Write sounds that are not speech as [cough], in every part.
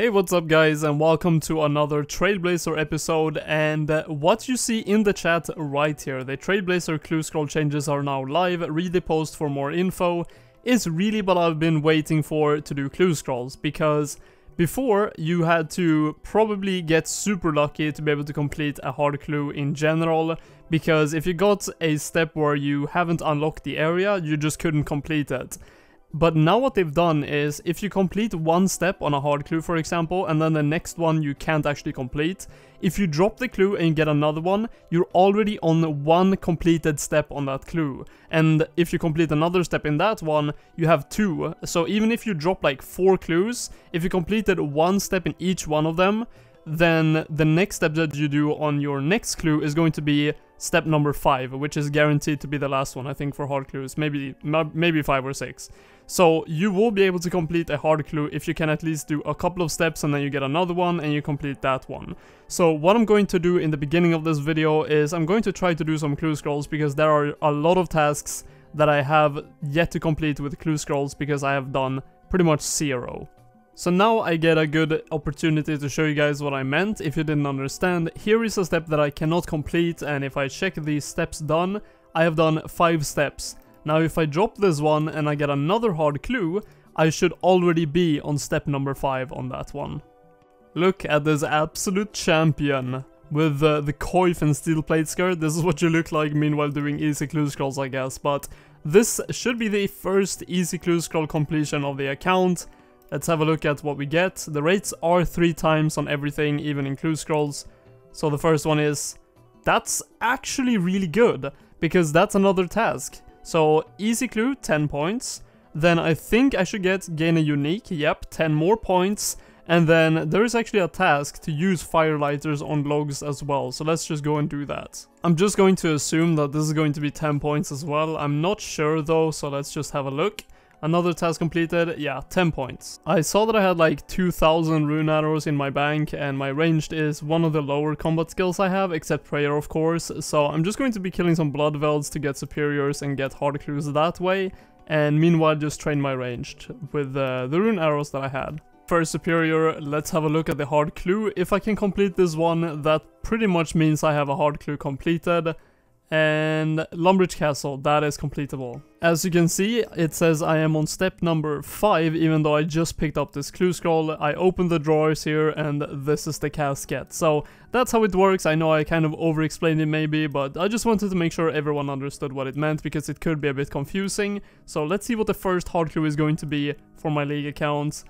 Hey, what's up guys and welcome to another Trailblazer episode and uh, what you see in the chat right here. The Trailblazer clue scroll changes are now live, read the post for more info. It's really what I've been waiting for to do clue scrolls because before you had to probably get super lucky to be able to complete a hard clue in general because if you got a step where you haven't unlocked the area you just couldn't complete it. But now what they've done is, if you complete one step on a hard clue for example, and then the next one you can't actually complete, if you drop the clue and get another one, you're already on one completed step on that clue. And if you complete another step in that one, you have two. So even if you drop like four clues, if you completed one step in each one of them, then the next step that you do on your next clue is going to be step number five, which is guaranteed to be the last one, I think, for hard clues, maybe, maybe five or six. So you will be able to complete a hard clue if you can at least do a couple of steps and then you get another one and you complete that one. So what I'm going to do in the beginning of this video is I'm going to try to do some clue scrolls because there are a lot of tasks that I have yet to complete with clue scrolls because I have done pretty much zero. So now I get a good opportunity to show you guys what I meant. If you didn't understand, here is a step that I cannot complete and if I check these steps done, I have done 5 steps. Now if I drop this one and I get another hard clue, I should already be on step number 5 on that one. Look at this absolute champion. With uh, the coif and steel plate skirt, this is what you look like meanwhile doing easy clue scrolls I guess, but this should be the first easy clue scroll completion of the account, Let's have a look at what we get. The rates are three times on everything, even clue scrolls. So the first one is, that's actually really good, because that's another task. So easy clue, 10 points. Then I think I should get gain a unique, yep, 10 more points. And then there is actually a task to use firelighters on logs as well, so let's just go and do that. I'm just going to assume that this is going to be 10 points as well. I'm not sure though, so let's just have a look. Another task completed, yeah, 10 points. I saw that I had like 2000 rune arrows in my bank and my ranged is one of the lower combat skills I have, except prayer of course, so I'm just going to be killing some blood velds to get superiors and get hard clues that way, and meanwhile just train my ranged with uh, the rune arrows that I had. First superior, let's have a look at the hard clue. If I can complete this one, that pretty much means I have a hard clue completed and Lumbridge Castle, that is completable. As you can see, it says I am on step number 5, even though I just picked up this clue scroll, I opened the drawers here, and this is the casket. So that's how it works, I know I kind of over-explained it maybe, but I just wanted to make sure everyone understood what it meant, because it could be a bit confusing. So let's see what the first hard clue is going to be for my League accounts.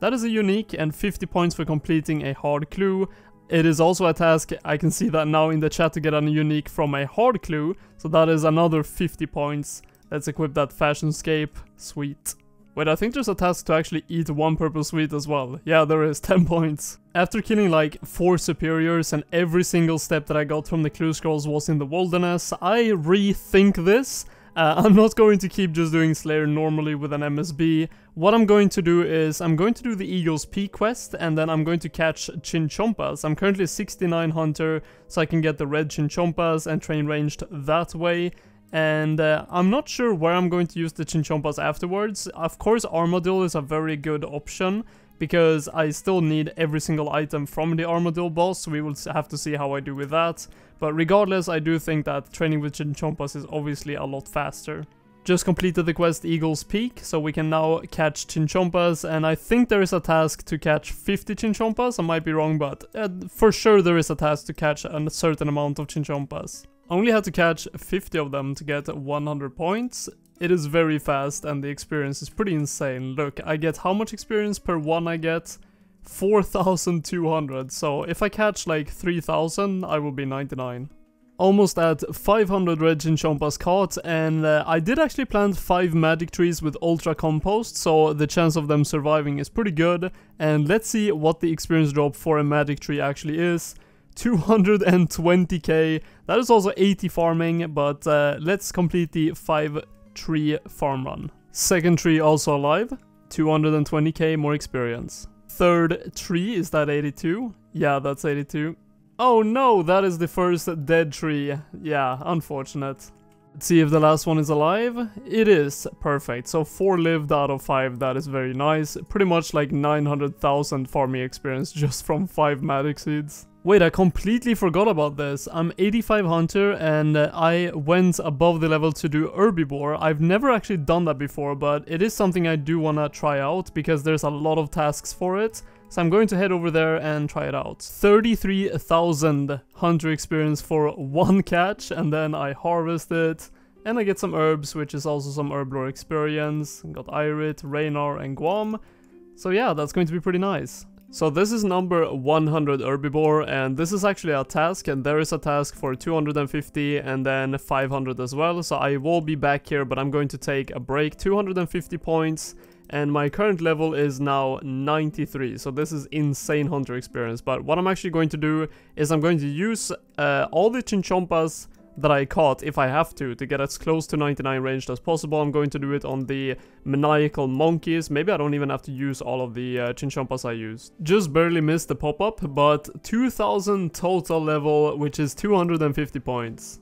That is a unique and 50 points for completing a hard clue. It is also a task, I can see that now in the chat to get a unique from a hard clue, so that is another 50 points. Let's equip that fashion scape, sweet. Wait, I think there's a task to actually eat one purple sweet as well. Yeah, there is, [laughs] 10 points. After killing like 4 superiors and every single step that I got from the clue scrolls was in the wilderness, I rethink this uh, [laughs] I'm not going to keep just doing Slayer normally with an MSB. What I'm going to do is I'm going to do the Eagle's Peak quest and then I'm going to catch Chinchompas. I'm currently 69 Hunter, so I can get the red Chinchompas and train ranged that way. And uh, I'm not sure where I'm going to use the Chinchompas afterwards. Of course, Armadillo is a very good option, because I still need every single item from the Armadillo boss, so we will have to see how I do with that. But regardless, I do think that training with Chinchompas is obviously a lot faster. Just completed the quest Eagle's Peak, so we can now catch Chinchompas, and I think there is a task to catch 50 Chinchompas, I might be wrong, but uh, for sure there is a task to catch a certain amount of Chinchompas. I only had to catch 50 of them to get 100 points, it is very fast and the experience is pretty insane. Look, I get how much experience per one I get? 4,200. So if I catch like 3,000, I will be 99 almost at 500 reg in caught and uh, I did actually plant 5 magic trees with ultra compost so the chance of them surviving is pretty good and let's see what the experience drop for a magic tree actually is. 220k, that is also 80 farming but uh, let's complete the 5 tree farm run. Second tree also alive, 220k more experience. Third tree, is that 82? Yeah, that's 82. Oh no, that is the first dead tree. Yeah, unfortunate. Let's see if the last one is alive. It is, perfect. So 4 lived out of 5, that is very nice. Pretty much like 900,000 farming experience [laughs] just from 5 magic seeds. Wait, I completely forgot about this. I'm 85 Hunter and uh, I went above the level to do Herbivore. I've never actually done that before, but it is something I do want to try out because there's a lot of tasks for it. So I'm going to head over there and try it out. 33,000 Hunter experience for [laughs] one catch and then I harvest it. And I get some herbs, which is also some herb lore experience. Got Irit, Raynar, and Guam. So yeah, that's going to be pretty nice. So this is number 100 herbivore and this is actually a task and there is a task for 250 and then 500 as well. So I will be back here but I'm going to take a break 250 points and my current level is now 93 so this is insane hunter experience but what i'm actually going to do is i'm going to use uh, all the chinchompas that I caught if I have to, to get as close to 99 ranged as possible. I'm going to do it on the maniacal monkeys. Maybe I don't even have to use all of the uh, chinchampas I used. Just barely missed the pop-up, but 2000 total level, which is 250 points.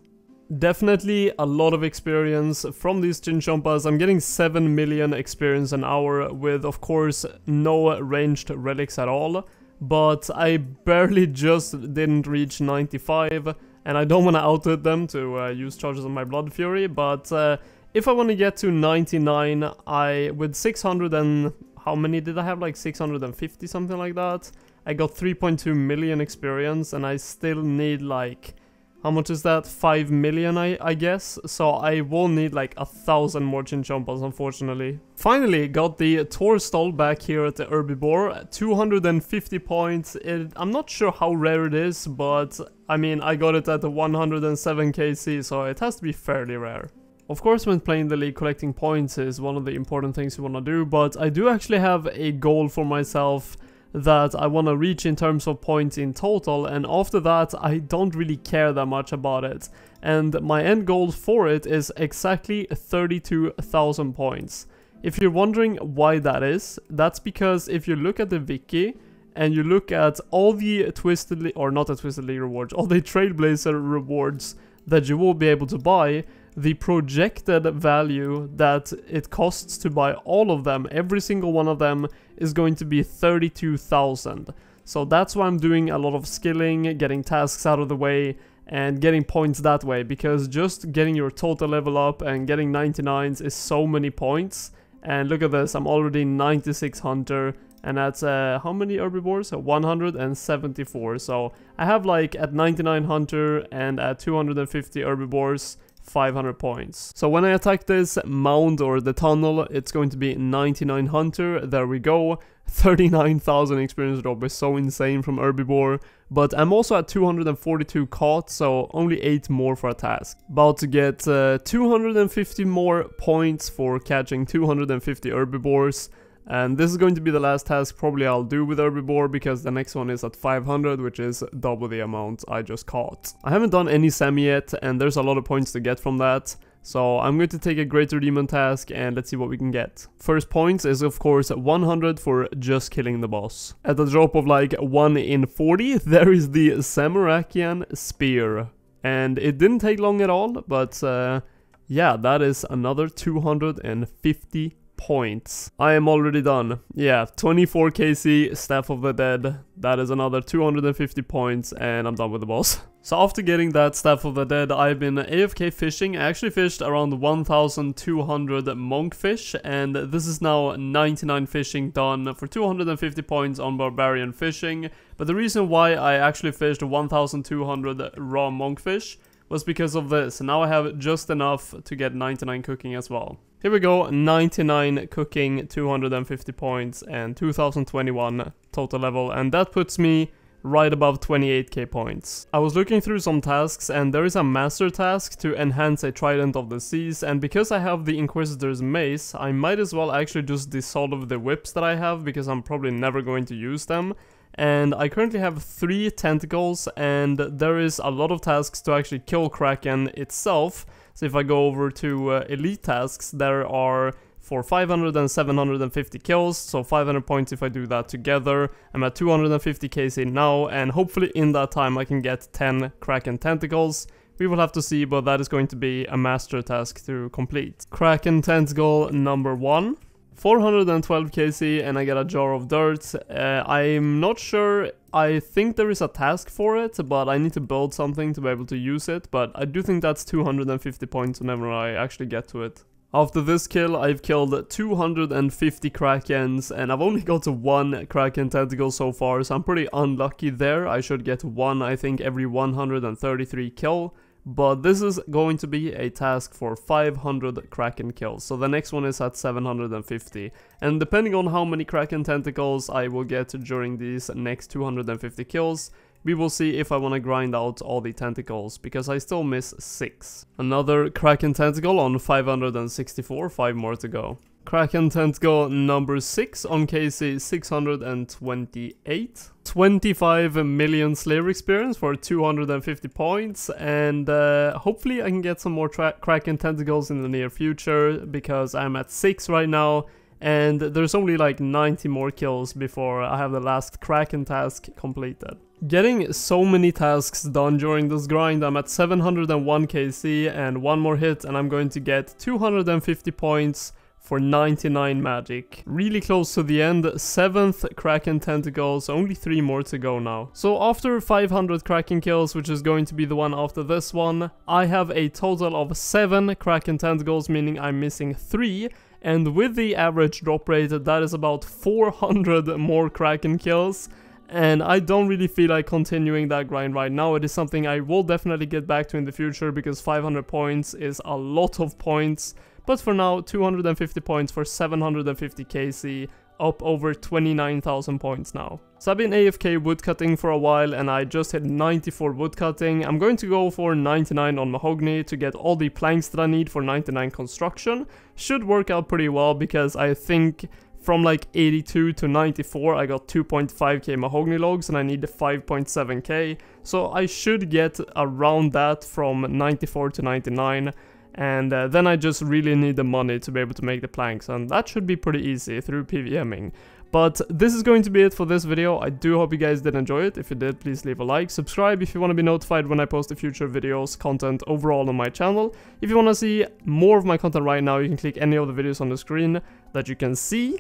Definitely a lot of experience from these chinchompas. I'm getting 7 million experience an hour with, of course, no ranged relics at all. But I barely just didn't reach 95 and I don't want to outdo them to uh, use charges on my Blood Fury, but uh, if I want to get to 99, I with 600 and... How many did I have? Like 650, something like that? I got 3.2 million experience, and I still need like... How much is that? 5 million, I, I guess. So I will need like a thousand more Chinchompas, unfortunately. Finally, got the Tor back here at the Herbivore. 250 points. It, I'm not sure how rare it is, but I mean, I got it at 107 KC, so it has to be fairly rare. Of course, when playing the league, collecting points is one of the important things you want to do, but I do actually have a goal for myself that I want to reach in terms of points in total, and after that, I don't really care that much about it. And my end goal for it is exactly 32,000 points. If you're wondering why that is, that's because if you look at the wiki, and you look at all the Twisted or not the Twisted League rewards, all the Trailblazer rewards that you will be able to buy, the projected value that it costs to buy all of them, every single one of them, is going to be 32,000. So that's why I'm doing a lot of skilling, getting tasks out of the way, and getting points that way, because just getting your total level up and getting 99s is so many points. And look at this, I'm already 96 Hunter, and that's uh, how many herbivores? Uh, 174. So I have like at 99 hunter and at 250 herbivores 500 points. So when I attack this mound or the tunnel, it's going to be 99 hunter, there we go. [laughs] 39,000 experience drop is so insane from herbivore, but I'm also at 242 caught, so only 8 more for a task. About to get uh, 250 more points for catching 250 herbivores, and this is going to be the last task probably I'll do with Herbivore because the next one is at 500 which is double the amount I just caught. I haven't done any Semi yet and there's a lot of points to get from that. So I'm going to take a greater demon task and let's see what we can get. First points is of course 100 for just killing the boss. At the drop of like 1 in 40 [laughs] there is the samurakian Spear. And it didn't take long at all but uh, yeah that is another 250 points. I am already done. Yeah, 24 KC, Staff of the Dead. That is another 250 points and I'm done with the boss. [laughs] So after getting that Staff of the Dead, I've been AFK fishing. I actually fished around 1,200 monkfish, and this is now 99 fishing done for 250 points on Barbarian Fishing. But the reason why I actually fished 1,200 raw monkfish was because of this. Now I have just enough to get 99 cooking as well. Here we go, 99 cooking, 250 points, and 2021 total level, and that puts me right above 28k points. I was looking through some tasks and there is a master task to enhance a trident of the seas and because I have the inquisitor's mace I might as well actually just dissolve the whips that I have because I'm probably never going to use them and I currently have three tentacles and there is a lot of tasks to actually kill Kraken itself so if I go over to uh, elite tasks, there are for 500 and 750 kills, so 500 points if I do that together. I'm at 250 KC now, and hopefully in that time I can get 10 Kraken Tentacles. We will have to see, but that is going to be a master task to complete. Kraken Tentacle number one. 412 KC and I get a jar of dirt. Uh, I'm not sure, I think there is a task for it, but I need to build something to be able to use it, but I do think that's 250 points whenever I actually get to it. After this kill, I've killed 250 Krakens, and I've only got one Kraken tentacle so far, so I'm pretty unlucky there. I should get one, I think, every 133 kill. But this is going to be a task for 500 Kraken kills, so the next one is at 750. And depending on how many Kraken tentacles I will get during these next 250 kills, we will see if I want to grind out all the tentacles, because I still miss 6. Another Kraken tentacle on 564, 5 more to go. Kraken tentacle number 6 on KC 628. 25 million Slayer experience for 250 points and uh, hopefully I can get some more Kraken Tentacles in the near future because I'm at 6 right now and there's only like 90 more kills before I have the last Kraken task completed. Getting so many tasks done during this grind, I'm at 701 KC and one more hit and I'm going to get 250 points for 99 magic. Really close to the end, 7th Kraken Tentacles, only 3 more to go now. So after 500 Kraken kills, which is going to be the one after this one, I have a total of 7 Kraken Tentacles, meaning I'm missing 3, and with the average drop rate, that is about 400 more Kraken kills, and I don't really feel like continuing that grind right now. It is something I will definitely get back to in the future because 500 points is a lot of points, but for now, 250 points for 750 KC, up over 29,000 points now. So I've been AFK woodcutting for a while and I just hit 94 woodcutting. I'm going to go for 99 on mahogany to get all the planks that I need for 99 construction. Should work out pretty well because I think from like 82 to 94 I got 2.5k mahogany logs and I need the 5.7k. So I should get around that from 94 to 99 and uh, then I just really need the money to be able to make the planks and that should be pretty easy through PVMing. But this is going to be it for this video, I do hope you guys did enjoy it, if you did please leave a like, subscribe if you want to be notified when I post the future videos, content overall on my channel. If you want to see more of my content right now you can click any of the videos on the screen that you can see,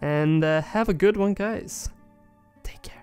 and uh, have a good one guys, take care.